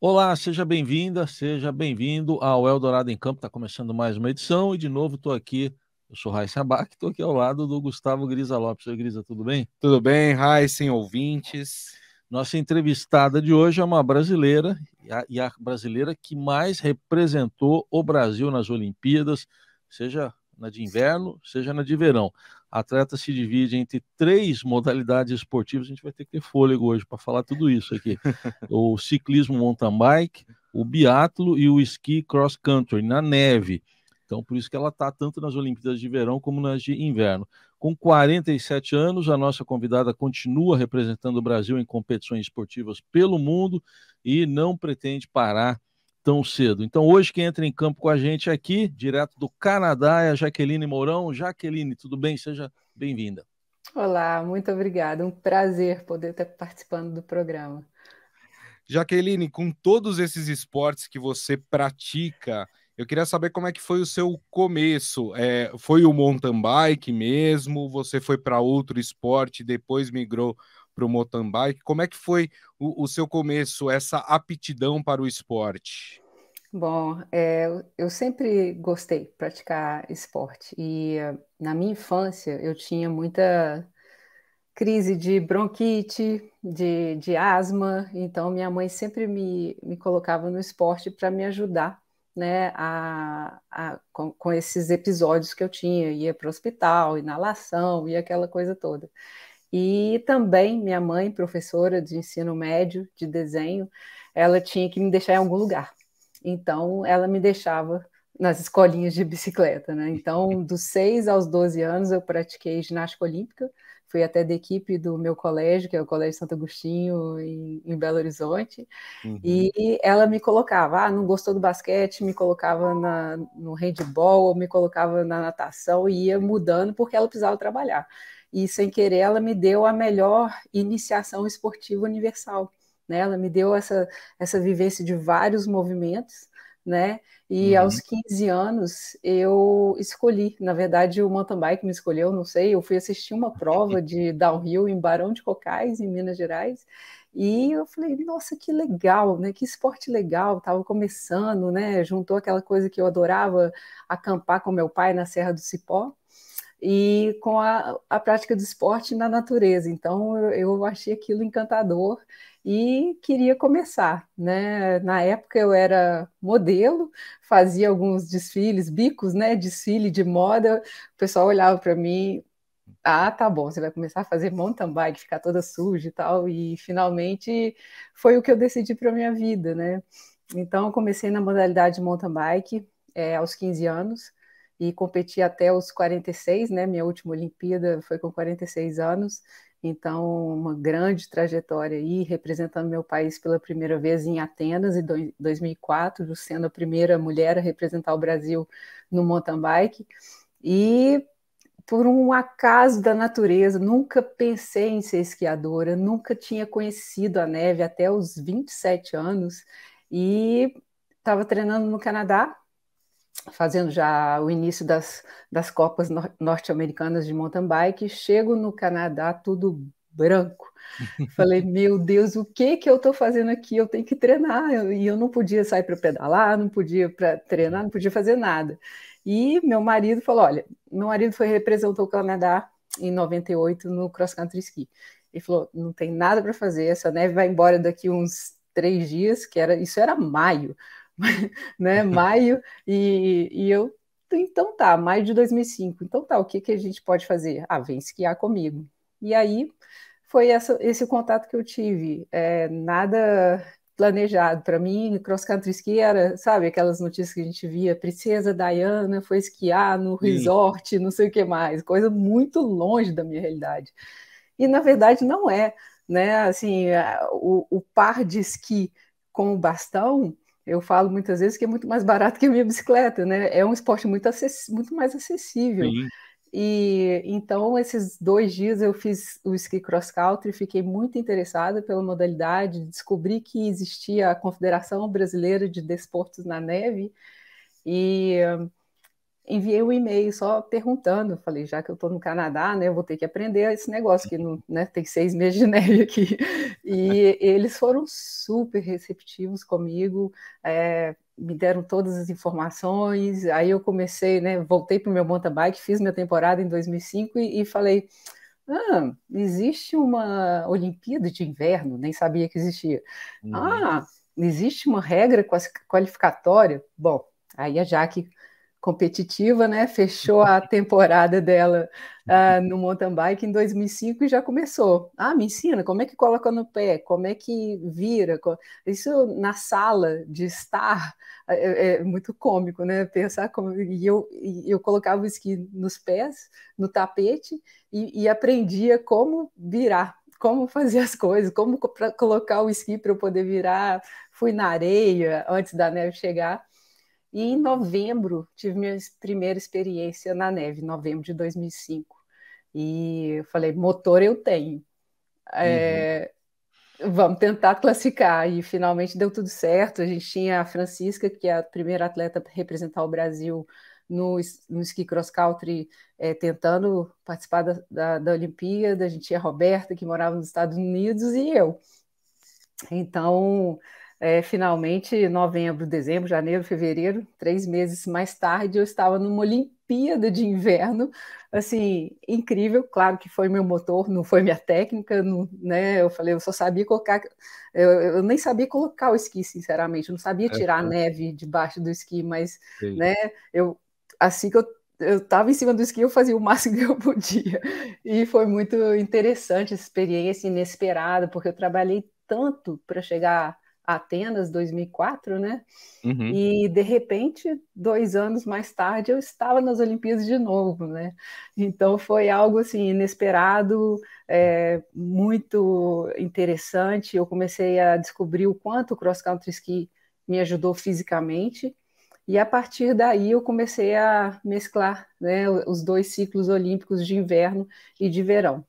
Olá, seja bem-vinda, seja bem-vindo ao Eldorado em Campo. Está começando mais uma edição e de novo estou aqui. Eu sou Raíssa Abac, estou aqui ao lado do Gustavo Grisa Lopes. Oi, Grisa, tudo bem? Tudo bem, Raíssa, ouvintes. Nossa entrevistada de hoje é uma brasileira e a, e a brasileira que mais representou o Brasil nas Olimpíadas, seja na de inverno, seja na de verão. Atletas se divide entre três modalidades esportivas. A gente vai ter que ter fôlego hoje para falar tudo isso aqui: o ciclismo mountain bike, o biatlo e o esqui cross country na neve. Então, por isso que ela está tanto nas Olimpíadas de Verão como nas de inverno. Com 47 anos, a nossa convidada continua representando o Brasil em competições esportivas pelo mundo e não pretende parar tão cedo. Então, hoje, quem entra em campo com a gente aqui, direto do Canadá, é a Jaqueline Mourão. Jaqueline, tudo bem? Seja bem-vinda. Olá, muito obrigada. Um prazer poder estar participando do programa. Jaqueline, com todos esses esportes que você pratica, eu queria saber como é que foi o seu começo. É, foi o mountain bike mesmo? Você foi para outro esporte, depois migrou para o mountain bike. Como é que foi o, o, seu começo, essa aptidão para o esporte? Bom, é, eu sempre gostei de praticar esporte e eh, na minha infância eu tinha muita crise de bronquite, de, de asma, então minha mãe sempre me, me colocava no esporte para me ajudar né, a, a, com, com, esses episódios que eu tinha, ia para o hospital, inalação e aquela coisa toda. E também minha mãe, professora de ensino médio de desenho, ela tinha que me deixar em algum lugar. Então, ela me deixava nas escolinhas de bicicleta, né? Então, dos 6 aos 12 anos, eu pratiquei ginástica olímpica, fui até da equipe do meu colégio, que é o Colégio Santo Agostinho, em, em Belo Horizonte, uhum. e ela me colocava, ah, não gostou do basquete, me colocava na, no handball, ou me colocava na natação, e ia mudando, porque ela precisava trabalhar e sem querer ela me deu a melhor iniciação esportiva universal. Né? Ela me deu essa, essa vivência de vários movimentos, né? E uhum. aos 15 anos eu escolhi, na verdade o mountain bike me escolheu, não sei, eu fui assistir uma prova de downhill em Barão de Cocais, em Minas Gerais, e eu falei, nossa, que legal, né? Que esporte legal, estava começando, né? Juntou aquela coisa que eu adorava acampar com meu pai na Serra do Cipó, e com a, a prática do esporte na natureza. Então, eu, eu achei aquilo encantador e queria começar. Né? Na época, eu era modelo, fazia alguns desfiles, bicos, né? desfile de moda. O pessoal olhava para mim, ah, tá bom, você vai começar a fazer mountain bike, ficar toda suja e tal, e finalmente foi o que eu decidi para minha vida, né? Então eu comecei na modalidade mountain bike é, aos 15 anos, e competi até os 46, né? Minha última Olimpíada foi com 46 anos, então uma grande trajetória aí, representando meu país pela primeira vez em Atenas em 2004, sendo a primeira mulher a representar o Brasil no mountain bike. E por um acaso da natureza, nunca pensei em ser esquiadora, nunca tinha conhecido a neve até os 27 anos e estava treinando no Canadá fazendo já o início das, das Copas no norte-americanas de mountain bike, chego no Canadá tudo branco. Falei, meu Deus, o que que eu estou fazendo aqui? Eu tenho que treinar. Eu, e eu não podia sair para pedalar, não podia para treinar, não podia fazer nada. E meu marido falou, olha, meu marido foi representou o Canadá em 98 no cross country ski. Ele falou, não tem nada para fazer, essa neve vai embora daqui uns três dias, que era isso era maio. né? Maio, e, e eu, então tá, maio de 2005, então tá, o que, que a gente pode fazer? Ah, vem esquiar comigo. E aí foi essa, esse contato que eu tive, é, nada planejado. Para mim, cross-country ski era, sabe, aquelas notícias que a gente via, princesa Diana foi esquiar no resort, Sim. não sei o que mais, coisa muito longe da minha realidade. E na verdade não é, né? Assim, o, o par de esqui com o bastão eu falo muitas vezes que é muito mais barato que a minha bicicleta, né? É um esporte muito, muito mais acessível. Sim. E então esses dois dias eu fiz o ski cross country, fiquei muito interessada pela modalidade, descobri que existia a Confederação Brasileira de Desportos na Neve e enviei um e-mail só perguntando, falei, já que eu estou no Canadá, né, eu vou ter que aprender esse negócio, que não, né, tem seis meses de neve aqui, e eles foram super receptivos comigo, é, me deram todas as informações, aí eu comecei, né, voltei para o meu mountain bike, fiz minha temporada em 2005 e, e falei, ah, existe uma Olimpíada de Inverno, nem sabia que existia, ah, existe uma regra qualificatória, bom, aí a Jaque competitiva, né? Fechou a temporada dela uh, no mountain bike em 2005 e já começou. Ah, me ensina como é que coloca no pé, como é que vira. Isso na sala de estar é, é, é muito cômico, né? Pensar como e eu eu colocava o esqui nos pés, no tapete e, e aprendia como virar. Como fazer as coisas, como colocar o esqui para eu poder virar. Fui na areia antes da neve chegar e em novembro tive minha primeira experiência na neve, novembro de 2005. E eu falei, motor eu tenho. É, uhum. Vamos tentar classificar. E finalmente deu tudo certo. A gente tinha a Francisca, que é a primeira atleta a representar o Brasil no, no esqui cross country, é, tentando participar da, da, da Olimpíada. A gente tinha a Roberta, que morava nos Estados Unidos, e eu. Então, é, finalmente, novembro, dezembro, janeiro, fevereiro, três meses mais tarde, eu estava numa Olimpíada de inverno, assim, incrível. Claro que foi meu motor, não foi minha técnica, não, né? Eu falei, eu só sabia colocar, eu, eu nem sabia colocar o esqui, sinceramente, eu não sabia tirar é, a neve debaixo do esqui, mas, sim. né, eu, assim que eu eu estava em cima do esqui, eu fazia o máximo que eu podia. E foi muito interessante essa experiência, inesperada, porque eu trabalhei tanto para chegar Atenas 2004, né? Uhum. E de repente, dois anos mais tarde, eu estava nas Olimpíadas de novo, né? Então foi algo assim inesperado, é, muito interessante. Eu comecei a descobrir o quanto o cross country ski me ajudou fisicamente. E a partir daí eu comecei a mesclar né, os dois ciclos olímpicos de inverno e de verão.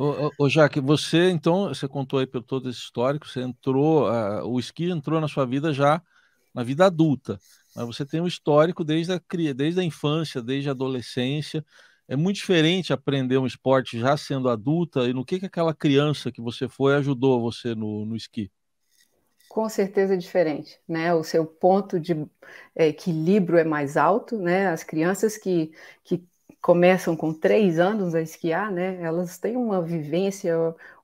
Ô, ô, Jaque, você então, você contou aí por todo esse histórico, você entrou, uh, o esqui entrou na sua vida já na vida adulta, mas você tem um histórico desde a, desde a infância, desde a adolescência. É muito diferente aprender um esporte já sendo adulta e no que, que aquela criança que você foi ajudou você no, no esqui? com certeza é diferente, né? O seu ponto de é, equilíbrio é mais alto, né? As crianças que, que começam com três anos a esquiar, né? Elas têm uma vivência,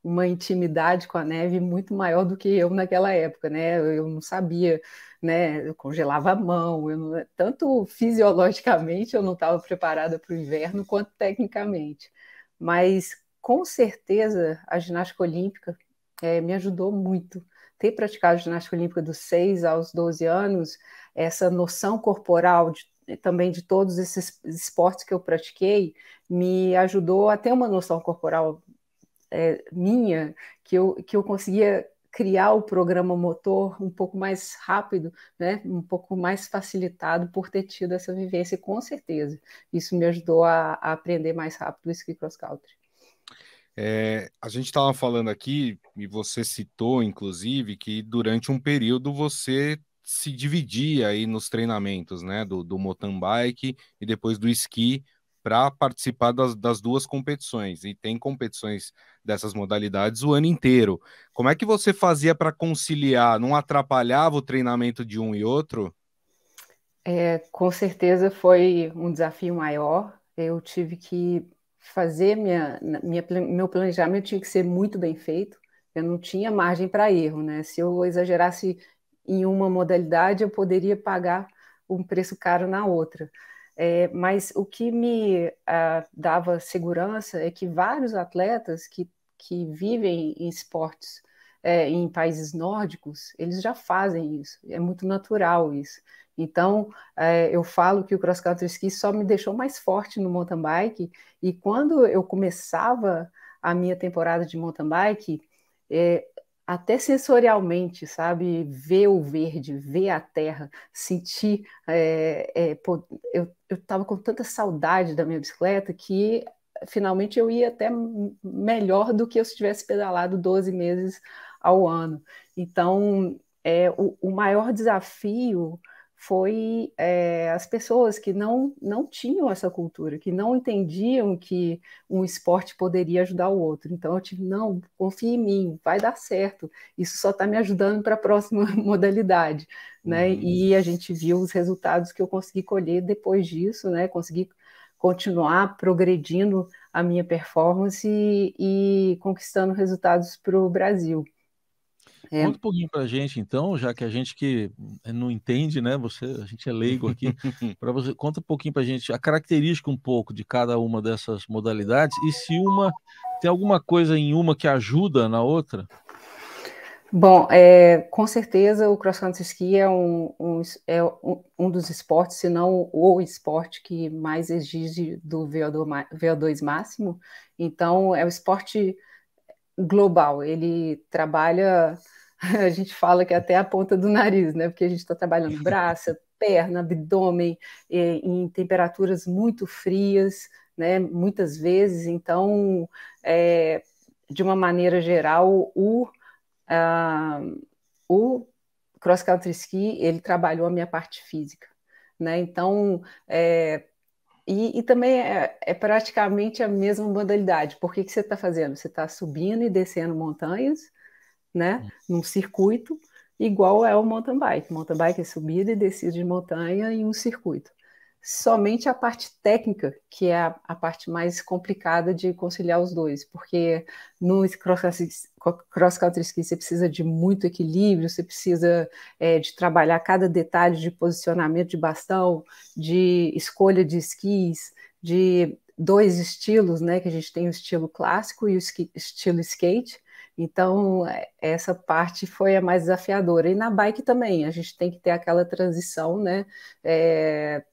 uma intimidade com a neve muito maior do que eu naquela época, né? Eu não sabia, né? Eu congelava a mão, não... tanto fisiologicamente eu não estava preparada para o inverno, quanto tecnicamente. Mas com certeza a ginástica olímpica é, me ajudou muito. Ter praticado ginástica olímpica dos 6 aos 12 anos, essa noção corporal de também de todos esses esportes que eu pratiquei me ajudou a ter uma noção corporal é, minha que eu, que eu conseguia criar o programa motor um pouco mais rápido, né? um pouco mais facilitado por ter tido essa vivência, com certeza. Isso me ajudou a, a aprender mais rápido o ski cross country. É, a gente estava falando aqui, e você citou, inclusive, que durante um período você se dividia aí nos treinamentos, né, do, do mountain bike e depois do esqui para participar das, das duas competições. E tem competições dessas modalidades o ano inteiro. Como é que você fazia para conciliar? Não atrapalhava o treinamento de um e outro? É, com certeza foi um desafio maior. Eu tive que fazer minha, minha meu planejamento tinha que ser muito bem feito. Eu não tinha margem para erro, né? Se eu exagerasse em uma modalidade, eu poderia pagar um preço caro na outra. É, mas o que me ah, dava segurança é que vários atletas que, que vivem em esportes é, em países nórdicos, eles já fazem isso, é muito natural isso. Então, é, eu falo que o cross country ski só me deixou mais forte no mountain bike, e quando eu começava a minha temporada de mountain bike, é, até sensorialmente, sabe? Ver o verde, ver a terra, sentir. É, é, eu estava com tanta saudade da minha bicicleta que finalmente eu ia até melhor do que eu se tivesse pedalado 12 meses ao ano. Então, é, o, o maior desafio foi é, as pessoas que não, não tinham essa cultura, que não entendiam que um esporte poderia ajudar o outro. Então eu tive, não, confia em mim, vai dar certo, isso só está me ajudando para a próxima modalidade. Né? Uhum. E a uhum. gente viu os resultados que eu consegui colher depois disso, né? consegui continuar progredindo a minha performance e, e conquistando resultados para o Brasil. É. Conta um pouquinho para a gente, então, já que a gente que eh, não entende, né? Você, a gente é leigo aqui. para você, conta um pouquinho para a gente a característica um pouco de cada uma dessas modalidades e se uma tem alguma coisa em uma que ajuda na outra. Bom, é, com certeza o cross country ski é um, um é um, dos esportes, se não o esporte que mais exige do VO2, VO2 máximo. Então, é um esporte global, ele trabalha a gente fala que é até a ponta do nariz, né? Porque a gente está trabalhando braço, perna, abdômen, em temperaturas muito frias, né? Muitas vezes, então, é, de uma maneira geral, o, o cross country ski ele trabalhou a minha parte física, né? Então, é, e, e, também é, é, praticamente a mesma modalidade. Por que, que você está fazendo? Você está subindo e descendo montanhas, né? Num circuito, igual é o mountain bike. Mountain bike é subida e descida de montanha em um circuito. Somente a parte técnica, que é a, a parte mais complicada de conciliar os dois, porque no cross-country ski você precisa de muito equilíbrio, você precisa é, de trabalhar cada detalhe de posicionamento de bastão, de escolha de skis, de dois estilos, né? Que a gente tem o estilo clássico e o estilo skate, então, é, essa parte foi a mais desafiadora. E na bike também, a gente tem que ter aquela transição, né? É,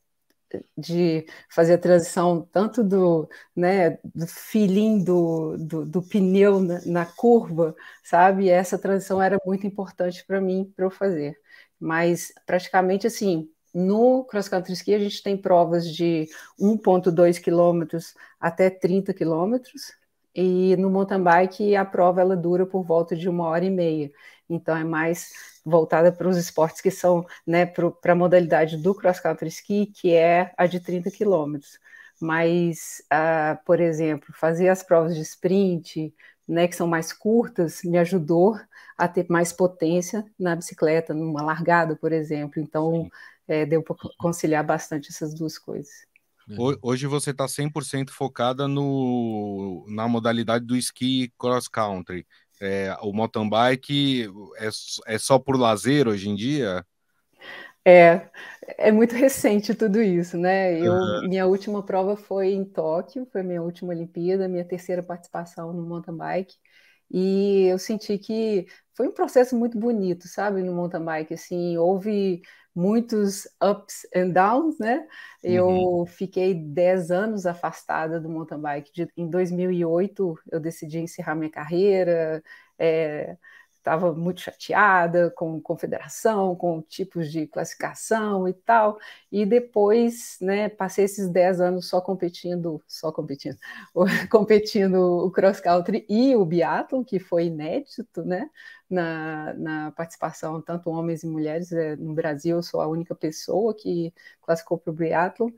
de fazer a transição tanto do, né, do feeling do, do, do pneu na, na, curva, sabe? E essa transição era muito importante para mim, para eu fazer. Mas, praticamente, assim, no cross country ski, a gente tem provas de 1,2 quilômetros até 30 quilômetros, e no mountain bike a prova ela dura por volta de uma hora e meia. Então é mais voltada para os esportes que são, né, para a modalidade do cross country ski, que é a de 30 quilômetros. Mas, ah, por exemplo, fazer as provas de sprint, né, que são mais curtas, me ajudou a ter mais potência na bicicleta, numa largada, por exemplo. Então, é, deu para conciliar bastante essas duas coisas. Uhum. Hoje você está 100% focada no, na modalidade do esqui cross-country. É, o mountain bike é, é só por lazer hoje em dia? É, é muito recente tudo isso, né? Eu, uhum. Minha última prova foi em Tóquio, foi minha última Olimpíada, minha terceira participação no mountain bike. E eu senti que foi um processo muito bonito, sabe, no mountain bike, assim, houve muitos ups and downs, né? Uhum. Eu uhum. fiquei 10 anos afastada do mountain bike. em 2008 eu decidi encerrar minha carreira, é, estava muito chateada com confederação, com tipos de classificação e tal, e depois, né, passei esses 10 anos só competindo, só competindo, competindo o cross country e o biathlon, que foi inédito, né, na, na participação tanto homens e mulheres, é, no Brasil eu sou a única pessoa que classificou para o biathlon,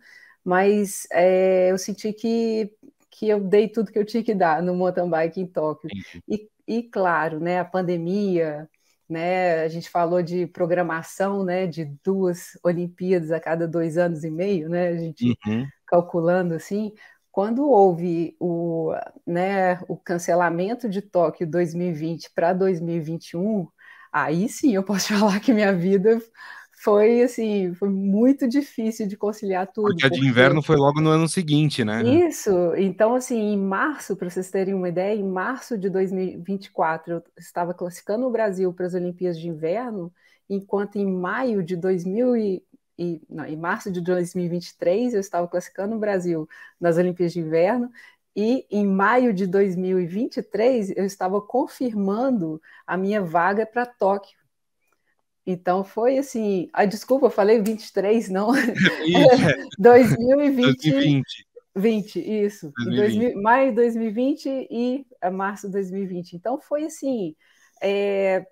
mas é, eu senti que que eu dei tudo que eu tinha que dar no mountain bike em Tóquio. Sim. E e, claro, né, a pandemia, né, a gente falou de programação, né, de duas Olimpíadas a cada dois anos e meio, né, a gente uhum. calculando assim, quando houve o, né, o cancelamento de Tóquio 2020 para 2021, aí sim eu posso falar que minha vida foi assim, foi muito difícil de conciliar tudo. Porque a de inverno foi logo no ano seguinte, né? Isso. Então, assim, em março, para vocês terem uma ideia, em março de 2024 eu estava classificando o Brasil para as Olimpíadas de Inverno, enquanto em maio de 2000 e... E, não, em março de 2023 eu estava classificando o Brasil nas Olimpíadas de Inverno e em maio de 2023 eu estava confirmando a minha vaga para Tóquio então foi assim, a desculpa, eu falei 23, não. 2020. 2020. 20, isso. 2020. É. maio de 2020 e é, março de 2020. Então foi assim, é,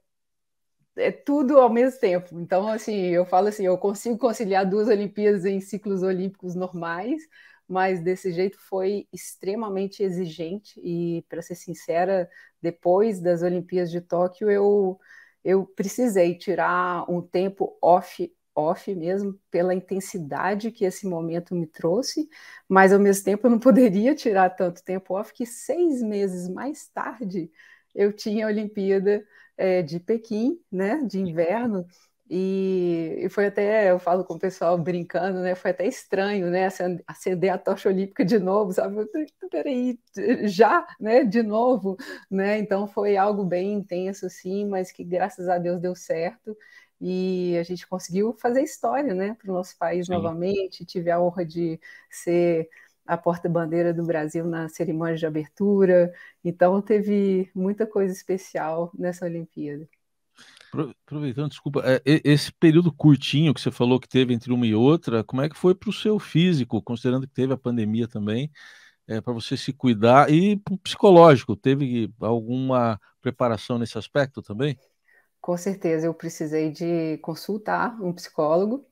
é tudo ao mesmo tempo. Então, assim, eu falo assim, eu consigo conciliar duas Olimpíadas em ciclos olímpicos normais, mas desse jeito foi extremamente exigente e, para ser sincera, depois das Olimpíadas de Tóquio, eu eu precisei tirar um tempo off off mesmo pela intensidade que esse momento me trouxe, mas ao mesmo tempo eu não poderia tirar tanto tempo off que seis meses mais tarde eu tinha a Olimpíada é, de Pequim, né, de inverno, e, e, foi até, eu falo com o pessoal brincando, né? Foi até estranho, né? Acender a tocha olímpica de novo, sabe? Então, peraí, já, né? De novo, né? Então foi algo bem intenso, sim, mas que graças a Deus deu certo e a gente conseguiu fazer história, né? Para o nosso país sim. novamente. Tive a honra de ser a porta-bandeira do Brasil na cerimônia de abertura. Então teve muita coisa especial nessa Olimpíada. Aproveitando, desculpa, é, esse período curtinho que você falou que teve entre uma e outra, como é que foi para o seu físico, considerando que teve a pandemia também, é, para você se cuidar e psicológico, teve alguma preparação nesse aspecto também? Com certeza, eu precisei de consultar um psicólogo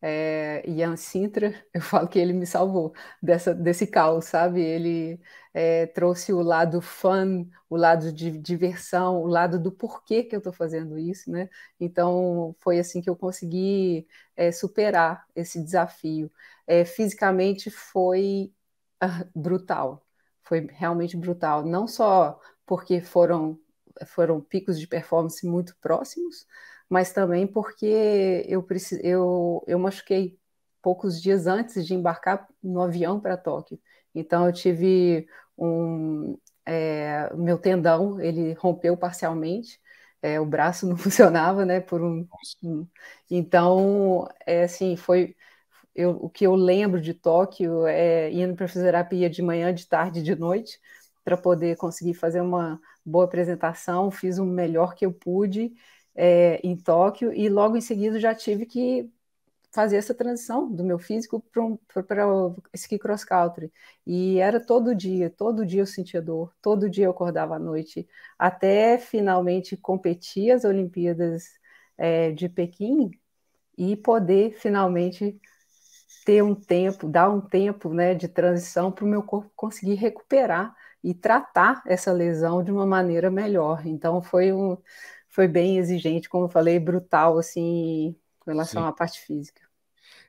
é, Ian Sintra, eu falo que ele me salvou dessa, desse caos, sabe? Ele é, trouxe o lado fun, o lado de diversão, o lado do porquê que eu estou fazendo isso, né? Então, foi assim que eu consegui é, superar esse desafio. É, fisicamente foi ah, brutal, foi realmente brutal, não só porque foram foram picos de performance muito próximos, mas também porque eu, eu, eu machuquei poucos dias antes de embarcar no avião para Tóquio. Então eu tive um é, meu tendão ele rompeu parcialmente, é, o braço não funcionava, né? Por um, um então é, assim foi eu, o que eu lembro de Tóquio é indo para fisioterapia de manhã, de tarde, de noite para poder conseguir fazer uma boa apresentação. Fiz o melhor que eu pude é, em Tóquio e logo em seguida já tive que fazer essa transição do meu físico para um, esqui cross country. E era todo dia, todo dia eu sentia dor, todo dia eu acordava à noite, até finalmente competir as Olimpíadas é, de Pequim e poder finalmente ter um tempo, dar um tempo né, de transição para o meu corpo conseguir recuperar e tratar essa lesão de uma maneira melhor. Então foi um foi bem exigente, como eu falei, brutal, assim, em relação Sim. à parte física.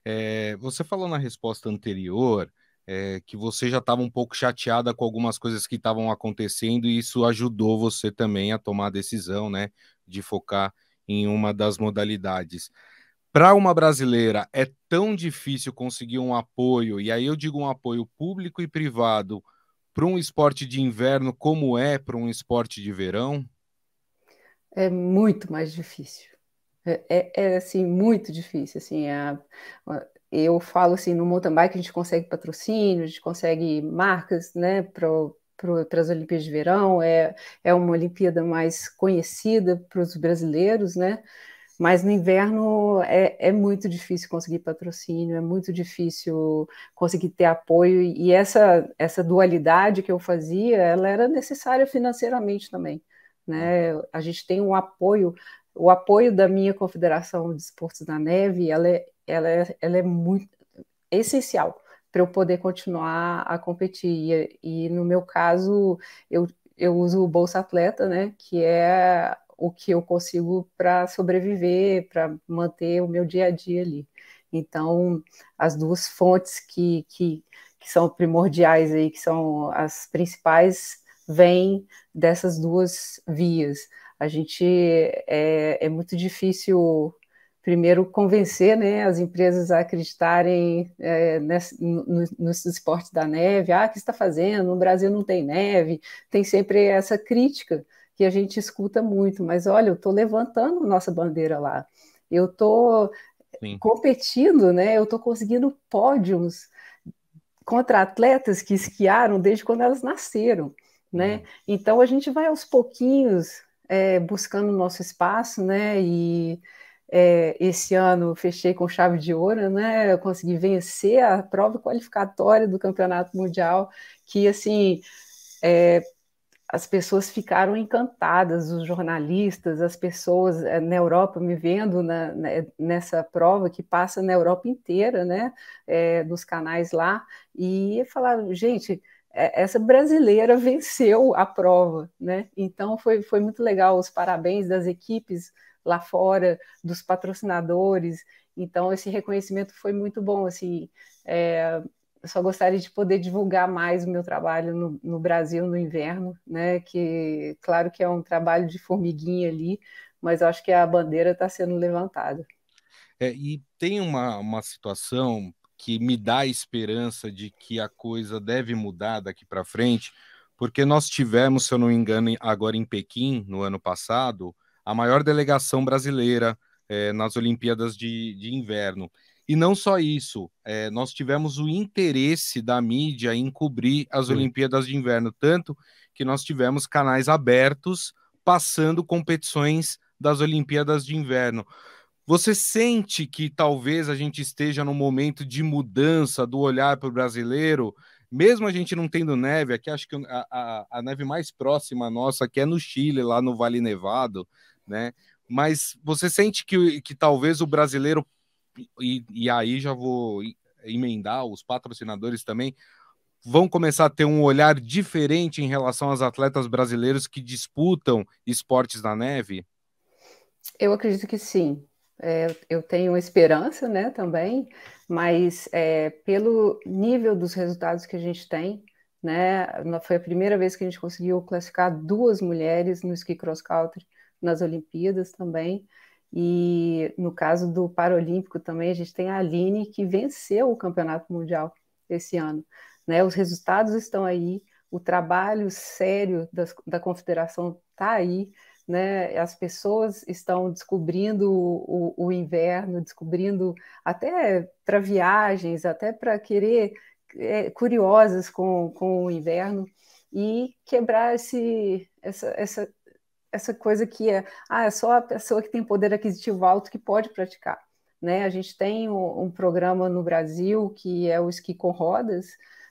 É, você falou na resposta anterior é, que você já estava um pouco chateada com algumas coisas que estavam acontecendo e isso ajudou você também a tomar a decisão, né, de focar em uma das modalidades. Para uma brasileira é tão difícil conseguir um apoio, e aí eu digo um apoio público e privado para um esporte de inverno como é para um esporte de verão? é muito mais difícil. É, é, é assim, muito difícil. Assim, é eu falo assim, no mountain bike a gente consegue patrocínio, a gente consegue marcas, né, para as Olimpíadas de Verão, é, é uma Olimpíada mais conhecida para os brasileiros, né, mas no inverno é, é muito difícil conseguir patrocínio, é muito difícil conseguir ter apoio, e essa, essa dualidade que eu fazia, ela era necessária financeiramente também. Né? Uhum. A gente tem um apoio, o apoio da minha confederação de esportes da neve, ela é, ela é, ela é muito é essencial para eu poder continuar a competir. E, e no meu caso, eu, eu uso o Bolsa Atleta, né? Que é o que eu consigo para sobreviver, para manter o meu dia a dia ali. Então, as duas fontes que, que, que são primordiais aí, que são as principais vem dessas duas vias. A gente é, é muito difícil primeiro convencer né, as empresas a acreditarem é, no, nos esportes da neve, ah, o que está fazendo? No Brasil não tem neve, tem sempre essa crítica que a gente escuta muito, mas olha, eu estou levantando nossa bandeira lá, eu estou competindo, né? Eu estou conseguindo pódios contra atletas que esquiaram desde quando elas nasceram né? Uhum. Então a gente vai aos pouquinhos é, buscando o nosso espaço, né? E é, esse ano fechei com chave de ouro, né? Eu consegui vencer a prova qualificatória do Campeonato Mundial, que assim é, as pessoas ficaram encantadas, os jornalistas, as pessoas eh, na Europa, me vendo na, né, nessa prova que passa na Europa inteira, né, é, nos canais lá, e falaram, gente, é, essa brasileira venceu a prova, né, então foi, foi muito legal, os parabéns das equipes lá fora, dos patrocinadores, então esse reconhecimento foi muito bom, assim, é, eu só gostaria de poder divulgar mais o meu trabalho no, no, Brasil no inverno, né? Que claro que é um trabalho de formiguinha ali, mas acho que a bandeira está sendo levantada. É, e tem uma, uma situação que me dá esperança de que a coisa deve mudar daqui para frente, porque nós tivemos, se eu não me engano, agora em Pequim, no ano passado, a maior delegação brasileira é, nas Olimpíadas de, de Inverno. E não só isso, é, nós tivemos o interesse da mídia em cobrir as Sim. Olimpíadas de Inverno, tanto que nós tivemos canais abertos passando competições das Olimpíadas de Inverno. Você sente que talvez a gente esteja num momento de mudança do olhar para o brasileiro, mesmo a gente não tendo neve, aqui acho que a, a, a neve mais próxima nossa que é no Chile, lá no Vale Nevado, né? Mas você sente que, que talvez o brasileiro e, e aí já vou emendar os patrocinadores também vão começar a ter um olhar diferente em relação aos atletas brasileiros que disputam esportes na neve? Eu acredito que sim. É, eu tenho esperança, né, também, mas é, pelo nível dos resultados que a gente tem, né, foi a primeira vez que a gente conseguiu classificar duas mulheres no ski cross country nas Olimpíadas também. E no caso do Paralímpico também, a gente tem a Aline, que venceu o Campeonato Mundial esse ano. Né? Os resultados estão aí, o trabalho sério das, da confederação está aí, né? as pessoas estão descobrindo o, o, inverno, descobrindo até para viagens, até para querer é, curiosas com, com o inverno e quebrar esse, essa, essa essa coisa que é, ah, é só a pessoa que tem poder aquisitivo alto que pode praticar. Né? A gente tem um, um programa no Brasil que é o esqui com rodas,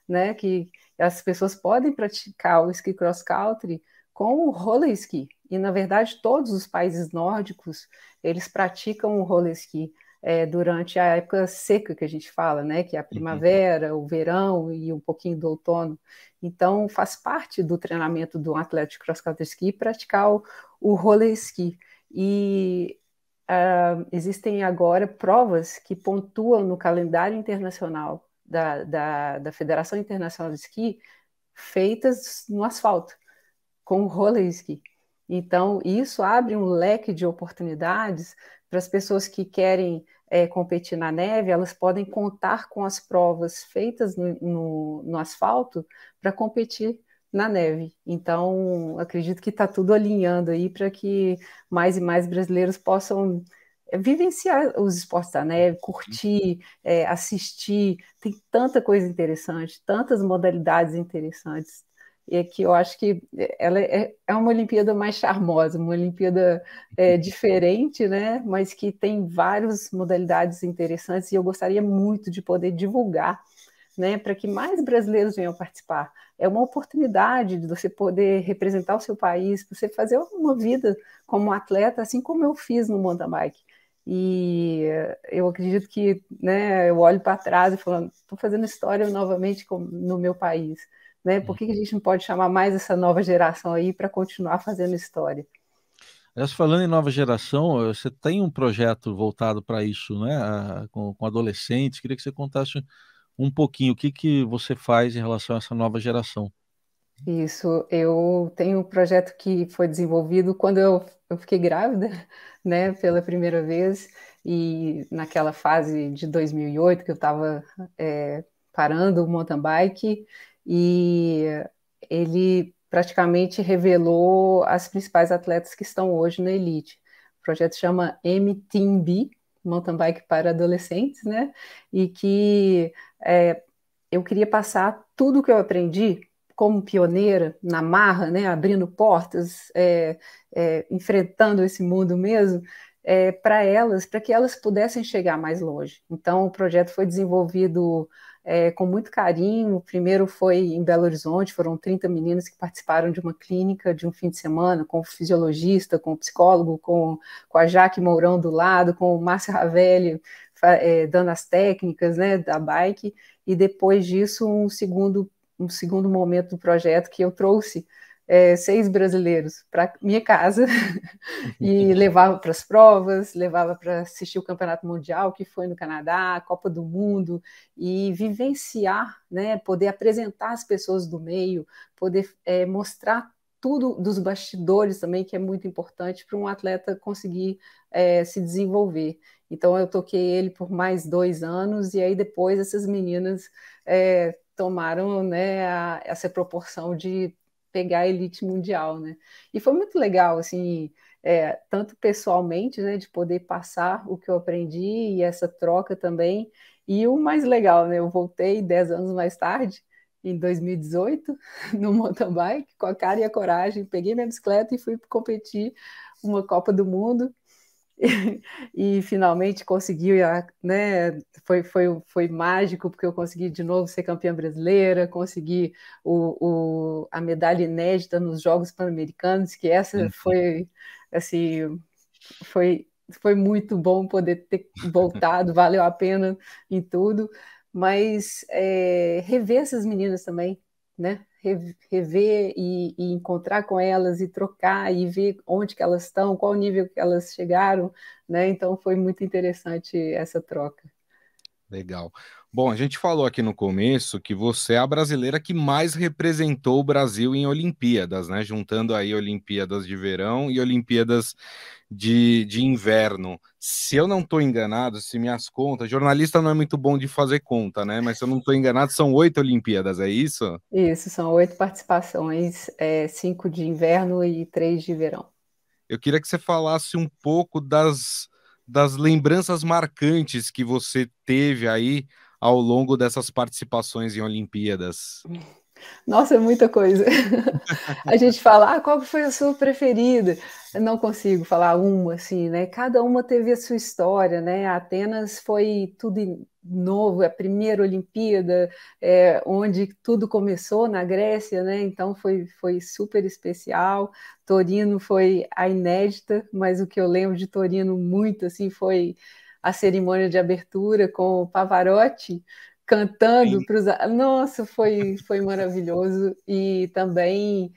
né? que as pessoas podem praticar o esqui cross country com o roller ski. E na verdade todos os países nórdicos eles praticam o roller ski é, durante a época seca que a gente fala, né? Que é a uhum. primavera, uhum. o verão e um pouquinho do outono. Então, faz parte do treinamento do atleta de cross country ski praticar o, o ski. E uh, existem agora provas que pontuam no calendário internacional da, da, da Federação Internacional de Esqui feitas no asfalto, com roller ski. Então, isso abre um leque de oportunidades para as pessoas que querem é, competir na neve, elas podem contar com as provas feitas no, no, no asfalto para competir na neve. Então, acredito que está tudo alinhando aí para que mais e mais brasileiros possam é, vivenciar os esportes da neve, uhum. curtir, é, assistir. Tem tanta coisa interessante, tantas modalidades interessantes e que eu acho que é, ela é, é, uma Olimpíada mais charmosa, uma Olimpíada é, uhum. diferente, né? Mas que tem várias modalidades interessantes e eu gostaria muito de poder divulgar, né? Para que mais brasileiros venham participar. É uma oportunidade de você poder representar o seu país, você fazer uma vida como atleta, assim como eu fiz no mountain bike. E eu acredito que, né? Eu olho para trás e falando, estou fazendo história novamente no meu país. Né? Por uhum. que, que a gente não pode chamar mais essa nova geração aí para continuar fazendo história? Aliás, falando em nova geração, você tem um projeto voltado para isso, né? Com, com, adolescentes. Queria que você contasse um pouquinho o que, que você faz em relação a essa nova geração. Isso, eu tenho um projeto que foi desenvolvido quando eu, eu fiquei grávida, né, pela primeira vez, e naquela fase de 2008 que eu estava é, eh, parando o mountain bike, e ele praticamente revelou as principais atletas que estão hoje na elite. O projeto chama MTB, Mountain Bike para Adolescentes, né? E que é, eu queria passar tudo que eu aprendi como pioneira na marra, né, abrindo portas, é, é, enfrentando esse mundo mesmo, é, para elas, para que elas pudessem chegar mais longe. Então, o projeto foi desenvolvido é, com muito carinho. O primeiro foi em Belo Horizonte, foram 30 meninas que participaram de uma clínica de um fim de semana, com o fisiologista, com o psicólogo, com, com a Jaque Mourão do lado, com o Márcio Ravelli é, dando as técnicas né, da bike, e depois disso, um segundo, um segundo momento do projeto que eu trouxe é, seis brasileiros para minha casa e levava para as provas, levava para assistir o Campeonato Mundial que foi no Canadá, a Copa do Mundo e vivenciar, né, poder apresentar as pessoas do meio, poder é, mostrar tudo dos bastidores também que é muito importante para um atleta conseguir é, se desenvolver. Então eu toquei ele por mais dois anos e aí depois essas meninas é, tomaram né, a, essa proporção de pegar a elite mundial, né? E foi muito legal, assim, é, tanto pessoalmente, né, de poder passar o que eu aprendi e essa troca também. E o mais legal, né, eu voltei dez anos mais tarde, em 2018, no mountain bike, com a cara e a coragem, peguei minha bicicleta e fui competir uma Copa do Mundo e finalmente conseguiu, né? Foi, foi, foi mágico, porque eu consegui de novo ser campeã brasileira, consegui o, o a medalha inédita nos Jogos Pan-Americanos, que essa uhum. foi, assim, foi, foi muito bom poder ter voltado, valeu a pena em tudo, mas é, rever essas meninas também, né? rever e, e, encontrar com elas e trocar e ver onde que elas estão, qual nível que elas chegaram, né? Então foi muito interessante essa troca. Legal. Bom, a gente falou aqui no começo que você é a brasileira que mais representou o Brasil em Olimpíadas, né? Juntando aí Olimpíadas de verão e Olimpíadas de, de inverno. Se eu não estou enganado, se minhas contas, jornalista não é muito bom de fazer conta, né? Mas se eu não estou enganado, são oito Olimpíadas, é isso? Isso, são oito participações, é, cinco de inverno e três de verão. Eu queria que você falasse um pouco das das lembranças marcantes que você teve aí ao longo dessas participações em Olimpíadas? Nossa, é muita coisa. a gente fala, ah, qual foi a sua preferida? Eu não consigo falar uma, assim, né? Cada uma teve a sua história, né? A Atenas foi tudo novo, é a primeira Olimpíada, é, onde tudo começou na Grécia, né? Então foi, foi super especial. Torino foi a inédita, mas o que eu lembro de Torino muito, assim, foi a cerimônia de abertura com o Pavarotti, cantando para os. Nossa, foi, foi maravilhoso. E também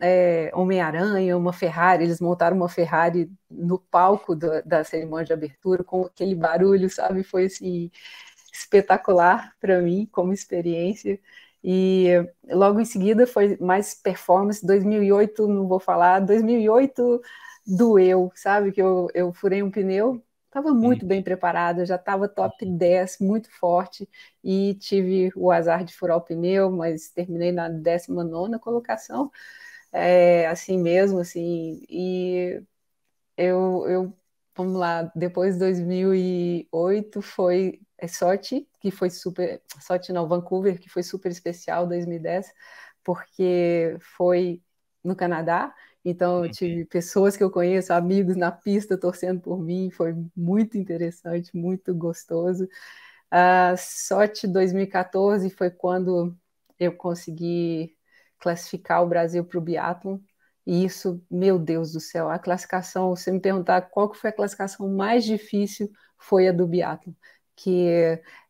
é, Homem-Aranha, uma Ferrari, eles montaram uma Ferrari no palco do, da cerimônia de abertura com aquele barulho, sabe? Foi assim espetacular para mim como experiência. E logo em seguida foi mais performance 2008, não vou falar, 2008 doeu, sabe? Que eu, eu furei um pneu Estava muito bem preparada, já estava top 10, uhum. muito forte, e tive o azar de furar o pneu, mas terminei na 19 colocação, é, assim mesmo, assim, e eu, eu, vamos lá, depois de 2008 foi é, sorte, que foi super, sorte não, Vancouver, que foi super especial, 2010, porque foi no Canadá, então, eu tive pessoas que eu conheço, amigos na pista torcendo por mim, foi muito interessante, muito gostoso. A ah, sorte 2014 foi quando eu consegui classificar o Brasil para o biatlon. E isso, meu Deus do céu, a classificação, se me perguntar qual que foi a classificação mais difícil, foi a do biatlon, que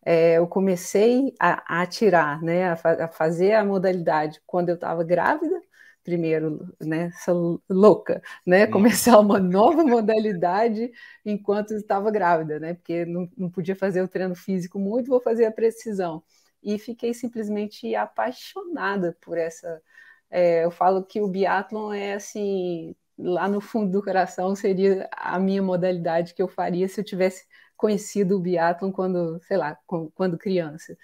é, eu comecei a, a atirar, né, a, fa a fazer a modalidade quando eu estava grávida, primeiro, né, essa louca, né, hum. começar uma nova modalidade enquanto estava grávida, né, porque não, não podia fazer o treino físico muito, vou fazer a precisão. E fiquei simplesmente apaixonada por essa. É, eu falo que o biatlon é assim, lá no fundo do coração seria a minha modalidade que eu faria se eu tivesse conhecido o biatlon quando, sei lá, quando criança.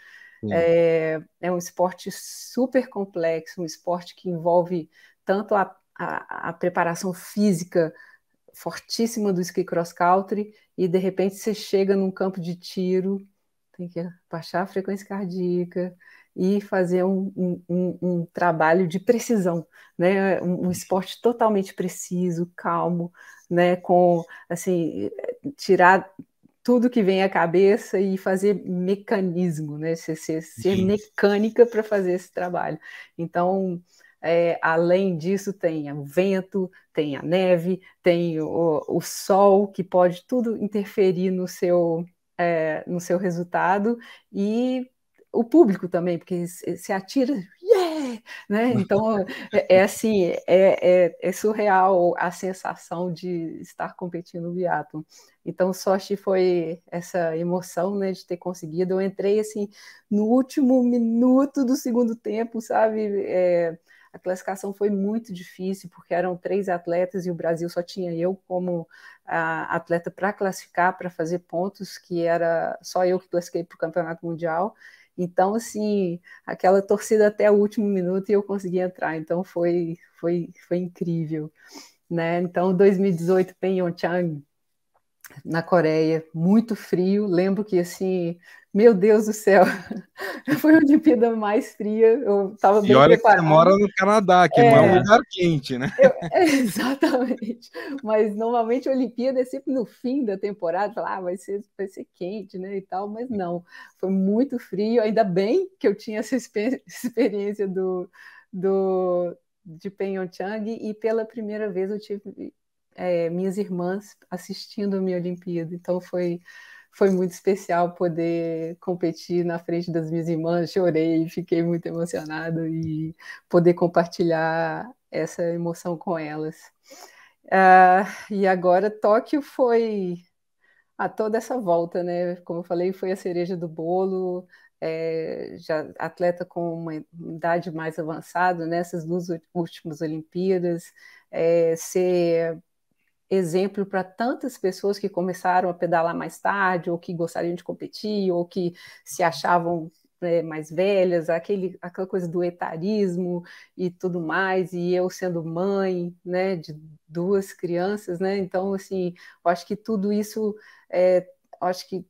É, é, um esporte super complexo, um esporte que envolve tanto a, a, a preparação física fortíssima do ski cross country e de repente você chega num campo de tiro, tem que baixar a frequência cardíaca e fazer um, um, um, um trabalho de precisão, né? Um, esporte totalmente preciso, calmo, né? Com assim tirar tudo que vem à cabeça e fazer mecanismo, né? Ser, ser, ser mecânica para fazer esse trabalho. Então, é, além disso, tem o vento, tem a neve, tem o, o sol, que pode tudo interferir no seu, é, no seu resultado e o público também, porque se eh, atira, yeah! né? Então é, é assim, é, é, é, surreal a sensação de estar competindo no biatlo. Então sorte foi essa emoção, né, de ter conseguido. Eu entrei assim no último minuto do segundo tempo, sabe? É, a classificação foi muito difícil, porque eram três atletas e o Brasil só tinha eu como atleta para classificar, para fazer pontos, que era só eu que classifiquei para o Campeonato Mundial. Então, assim, aquela torcida até o último minuto e eu consegui entrar. Então, foi, foi, foi incrível. Né? Então, 2018, Penyeongchang, na Coreia, muito frio. Lembro que assim, meu Deus do céu, foi a Olimpíada mais fria. Eu estava bem e olha preparada. Que você mora no Canadá, que é, não é um é. lugar quente, né? Eu, é, exatamente. Mas normalmente a Olimpíada é sempre no fim da temporada, lá, ah, vai ser, vai ser quente, né? E tal, mas não, foi muito frio. Ainda bem que eu tinha essa experiência do, do de Pyeongchang e pela primeira vez eu tive é, minhas irmãs assistindo a minha Olimpíada. Então foi foi muito especial poder competir na frente das minhas irmãs. Chorei, fiquei muito emocionado e poder compartilhar essa emoção com elas. Uh, e agora Tóquio foi a toda essa volta, né? Como eu falei, foi a cereja do bolo. É, já atleta com uma idade mais avançada nessas né? duas últimas Olimpíadas, é, ser exemplo para tantas pessoas que começaram a pedalar mais tarde, ou que gostariam de competir, ou que se achavam né, mais velhas, aquele, aquela coisa do etarismo e tudo mais, e eu sendo mãe né, de duas crianças, né? Então, assim, eu acho que tudo isso é, acho que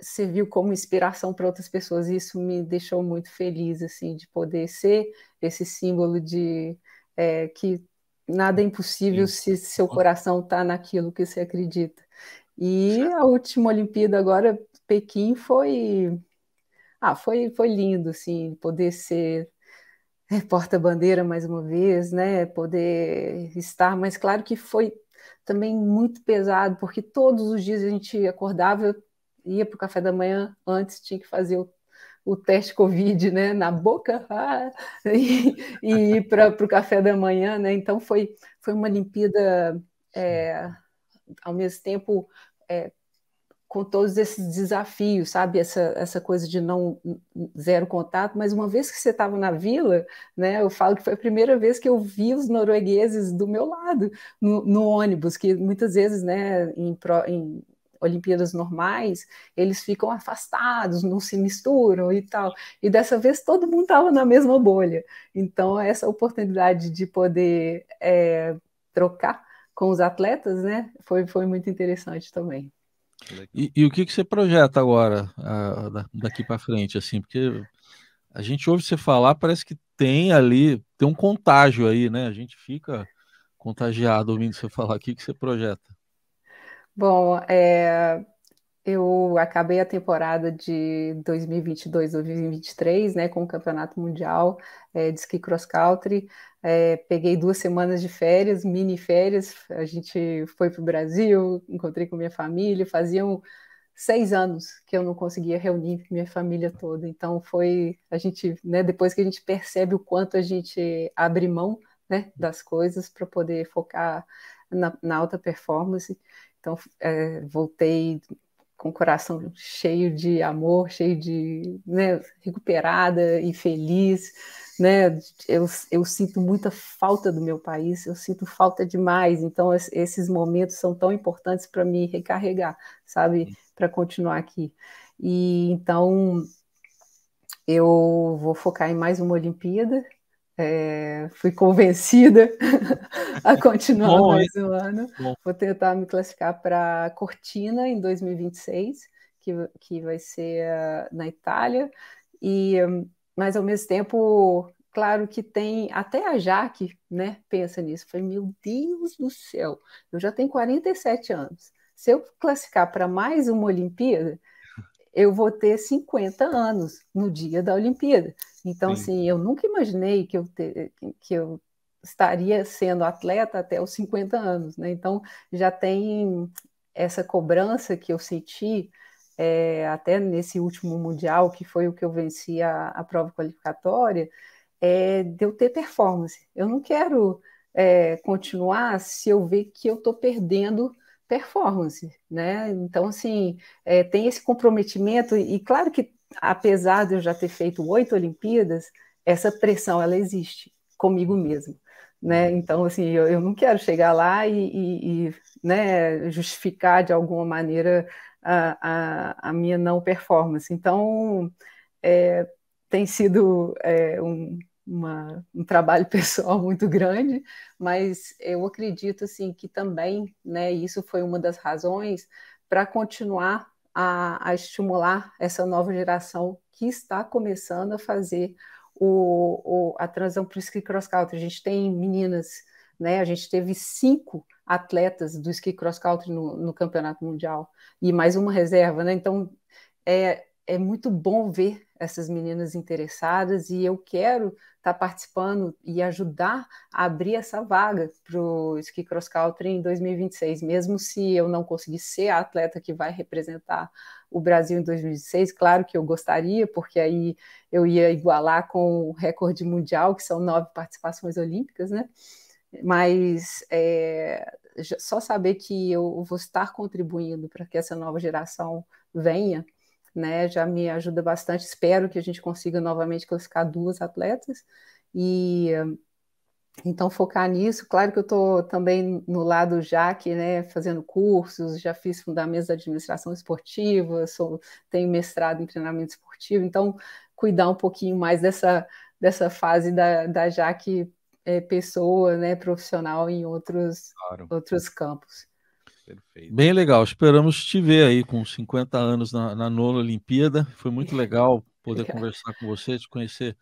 serviu como inspiração para outras pessoas, e isso me deixou muito feliz, assim, de poder ser esse símbolo de é, que nada é impossível Sim. se seu coração está naquilo que você acredita. E a última Olimpíada agora, Pequim, foi ah, foi, foi lindo, assim, poder ser porta-bandeira mais uma vez, né? Poder estar, mas claro que foi também muito pesado, porque todos os dias a gente acordava, ia para o café da manhã antes, tinha que fazer o o teste Covid né, na boca ah, e, e ir para o café da manhã. Né? Então, foi, foi uma Olimpíada, é, ao mesmo tempo, é, com todos esses desafios, sabe? Essa, essa coisa de não zero contato, mas uma vez que você estava na vila, né? Eu falo que foi a primeira vez que eu vi os noruegueses do meu lado no, no ônibus, que muitas vezes, né, em, em Olimpíadas normais, eles ficam afastados, não se misturam e tal. E dessa vez todo mundo estava na mesma bolha. Então, essa oportunidade de poder é, trocar com os atletas, né, foi, foi muito interessante também. E, e o que, que você projeta agora, a, daqui para frente, assim, porque a gente ouve você falar, parece que tem ali, tem um contágio aí, né? A gente fica contagiado ouvindo você falar aqui que você projeta. Bom, é, eu acabei a temporada de 2022-2023, né, com o Campeonato Mundial é, de Ski Cross Country. É, peguei duas semanas de férias, mini férias. A gente foi para o Brasil, encontrei com minha família. Faziam seis anos que eu não conseguia reunir minha família toda. Então foi a gente, né, depois que a gente percebe o quanto a gente abre mão né, das coisas para poder focar na, na, alta performance. Então, é, voltei com o coração cheio de amor, cheio de né, recuperada e feliz. Né? Eu, eu sinto muita falta do meu país, eu sinto falta demais. Então, esses momentos são tão importantes para me recarregar, sabe? Para continuar aqui. E então, eu vou focar em mais uma Olimpíada, é, fui convencida a continuar Bom, mais um é ano. Bom. Vou tentar me classificar para Cortina em 2026, que, que vai ser uh, na Itália. E, mas ao mesmo tempo, claro que tem até a Jaque, né? Pensa nisso. Foi meu Deus do céu, eu já tenho 47 anos. Se eu classificar para mais uma Olimpíada, eu vou ter 50 anos no dia da Olimpíada. Então, Sim. assim, eu nunca imaginei que eu, que eu estaria sendo atleta até os 50 anos, né? Então, já tem essa cobrança que eu senti é, até nesse último Mundial, que foi o que eu venci a, a prova qualificatória, é, de eu ter performance. Eu não quero é, continuar se eu ver que eu estou perdendo performance, né? Então, assim, é, tem esse comprometimento, e claro que, apesar de eu já ter feito oito Olimpíadas, essa pressão, ela existe comigo uhum. mesmo, né? Então, assim, eu, eu não quero chegar lá e, e, e né, justificar de alguma maneira a, a, a minha não performance. Então, é, tem sido é, um, uma, um trabalho pessoal muito grande, mas eu acredito assim que também, né, isso foi uma das razões para continuar a, a, estimular essa nova geração que está começando a fazer o, o a transição para o ski cross country. A gente tem meninas, né, a gente teve cinco atletas do ski cross country no, no campeonato mundial e mais uma reserva, né? Então é, é muito bom ver essas meninas interessadas e eu quero estar tá participando e ajudar a abrir essa vaga para o ski cross country em 2026, mesmo se eu não conseguir ser a atleta que vai representar o Brasil em 2026. Claro que eu gostaria, porque aí eu ia igualar com o recorde mundial, que são nove participações olímpicas, né? Mas é, só saber que eu vou estar contribuindo para que essa nova geração venha né? Já me ajuda bastante. Espero que a gente consiga novamente classificar duas atletas e então focar nisso. Claro que eu estou também no lado JAC, né? Fazendo cursos, já fiz fundamentos da administração esportiva, sou, tenho mestrado em treinamento esportivo, então cuidar um pouquinho mais dessa dessa fase da, da Jaque é, pessoa, né, profissional em outros, claro. outros campos. Perfeito. Bem legal. Esperamos te ver aí com 50 anos na, na nona Olimpíada. Foi muito legal poder conversar com você, te conhecer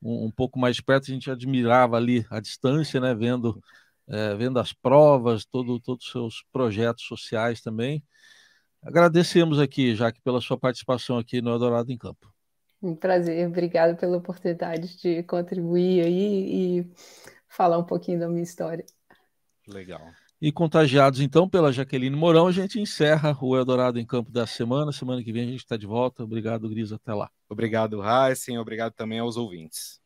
um, um, pouco mais perto. A gente admirava ali a distância, né? Vendo, é, vendo as provas, todo, todos os seus projetos sociais também. Agradecemos aqui, Jaque, pela sua participação aqui no Eldorado em Campo. Um prazer, obrigado pela oportunidade de contribuir aí e falar um pouquinho da minha história. Legal. E contagiados então pela Jaqueline Mourão, a gente encerra o Eldorado em Campo da semana. Semana que vem a gente está de volta. Obrigado, Gris. Até lá. Obrigado, Heisen. Obrigado também aos ouvintes.